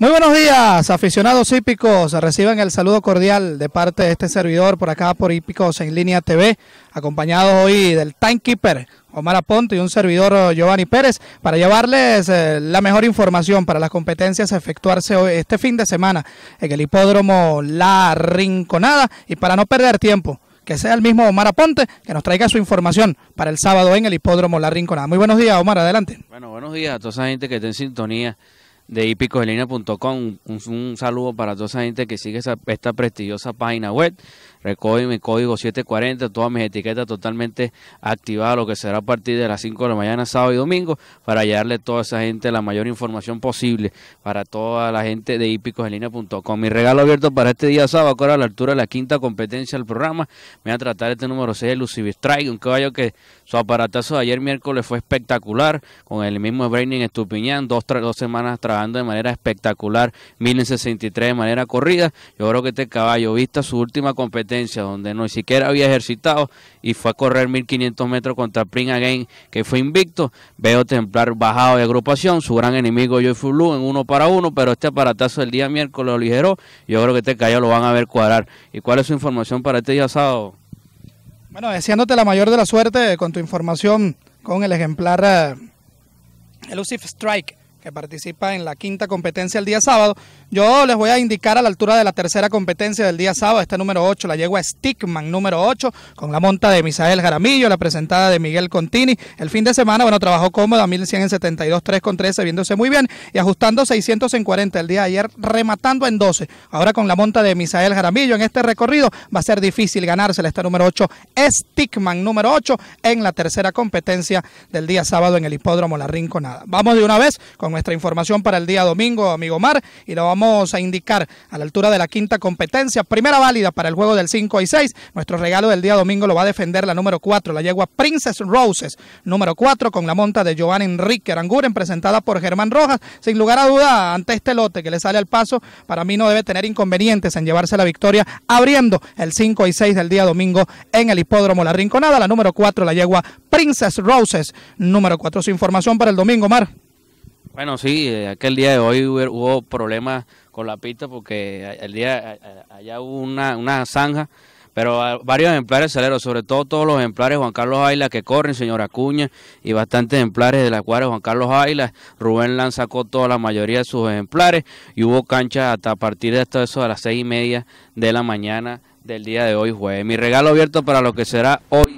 Muy buenos días, aficionados hípicos. Reciban el saludo cordial de parte de este servidor por acá por Hípicos en Línea TV, acompañado hoy del Timekeeper Omar Aponte y un servidor eh, Giovanni Pérez para llevarles eh, la mejor información para las competencias a efectuarse este fin de semana en el hipódromo La Rinconada y para no perder tiempo. Que sea el mismo Omar Aponte que nos traiga su información para el sábado en el hipódromo La Rinconada. Muy buenos días, Omar, adelante. Bueno, buenos días a toda esa gente que está en sintonía de hípicoselina.com. Un, un, saludo para toda esa gente que sigue esta prestigiosa página web recoge mi código 740, todas mis etiquetas totalmente activadas, lo que será a partir de las 5 de la mañana, sábado y domingo, para llevarle a toda esa gente la mayor información posible para toda la gente de Con Mi regalo abierto para este día sábado, ahora a la altura de la quinta competencia del programa, me voy a tratar este número 6 Lucifer Strike, un caballo que su aparatazo de ayer miércoles fue espectacular, con el mismo Braining Estupiñán, dos, dos semanas trabajando de manera espectacular, 1063 de manera corrida. Yo creo que este caballo, vista su última competencia, donde no siquiera había ejercitado y fue a correr 1500 metros contra Pring Again, que fue invicto. Veo Templar bajado de agrupación, su gran enemigo Joyful Blue en uno para uno, pero este aparatazo del día miércoles lo ligeró. Yo creo que este callo lo van a ver cuadrar. ¿Y cuál es su información para este día sábado? Bueno, deseándote la mayor de la suerte con tu información con el ejemplar eh, Elusive Strike que participa en la quinta competencia el día sábado. Yo les voy a indicar a la altura de la tercera competencia del día sábado, esta número 8, la a Stickman número 8, con la monta de Misael Jaramillo, la presentada de Miguel Contini. El fin de semana, bueno, trabajó cómoda, cien en 3 con 13, viéndose muy bien y ajustando 640 en el día de ayer, rematando en 12. Ahora con la monta de Misael Jaramillo en este recorrido va a ser difícil ganársela esta número 8, Stickman número 8, en la tercera competencia del día sábado en el hipódromo La Rinconada. Vamos de una vez con nuestra información para el día domingo, amigo Mar, y lo vamos a indicar a la altura de la quinta competencia, primera válida para el juego del 5 y 6. Nuestro regalo del día domingo lo va a defender la número 4, la yegua Princess Roses, número 4, con la monta de Giovanni Enrique Aranguren, presentada por Germán Rojas. Sin lugar a duda, ante este lote que le sale al paso, para mí no debe tener inconvenientes en llevarse la victoria, abriendo el 5 y 6 del día domingo en el hipódromo La Rinconada, la número 4, la yegua Princess Roses, número 4. Su información para el domingo, Mar. Bueno, sí, eh, aquel día de hoy hubo, problemas con la pista porque el día allá hubo una, una zanja pero varios ejemplares salieron, sobre todo todos los ejemplares Juan Carlos Ayla que corren, señora Acuña, y bastantes ejemplares de la cuadra Juan Carlos Ayala, Rubén Lanz sacó toda la mayoría de sus ejemplares y hubo cancha hasta a partir de esto, eso a las seis y media de la mañana del día de hoy jueves. Mi regalo abierto para lo que será hoy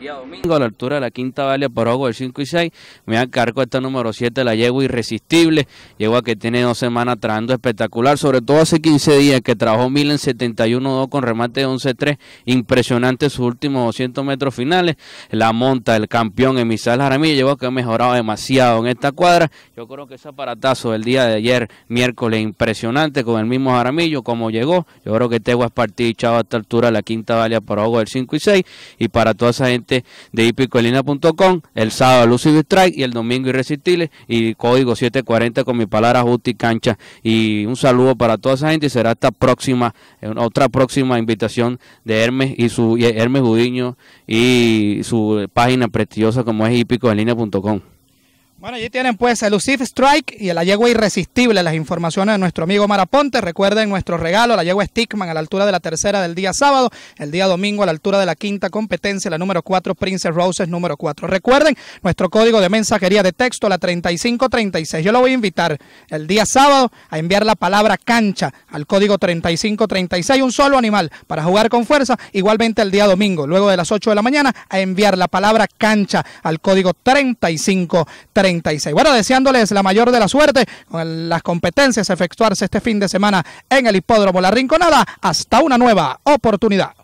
día domingo a la altura de la Quinta Valle por Ojo del 5 y 6. Me encargo esta número 7, la llevo irresistible. a que tiene dos semanas trabajando espectacular, sobre todo hace 15 días que trabajó mil 71-2 con remate de 11-3. Impresionante sus últimos 200 metros finales. La monta, del campeón Emisal Jaramillo, llegó que ha mejorado demasiado en esta cuadra. Yo creo que ese aparatazo del día de ayer, miércoles, impresionante con el mismo Jaramillo, como llegó. Yo creo que Tegua es partido echado a esta altura la Quinta Valle por Ojo del 5 y 6. Y para toda esa gente de hipicolina.com, el sábado Lucido Strike y el domingo Irresistible y código 740 con mi palabra justi cancha. Y un saludo para toda esa gente y será esta próxima, eh, otra próxima invitación de Hermes y su Hermes Judiño y su página prestigiosa como es hipicolina.com. Bueno, allí tienen pues el Lucif Strike y la yegua irresistible, las informaciones de nuestro amigo Maraponte. Recuerden nuestro regalo, la yegua Stickman a la altura de la tercera del día sábado, el día domingo a la altura de la quinta competencia, la número 4, Princess Roses número 4. Recuerden nuestro código de mensajería de texto, la 3536. Yo lo voy a invitar el día sábado a enviar la palabra cancha al código 3536, un solo animal para jugar con fuerza. Igualmente el día domingo, luego de las 8 de la mañana, a enviar la palabra cancha al código 3536. Bueno, deseándoles la mayor de la suerte con las competencias a efectuarse este fin de semana en el Hipódromo La Rinconada. Hasta una nueva oportunidad.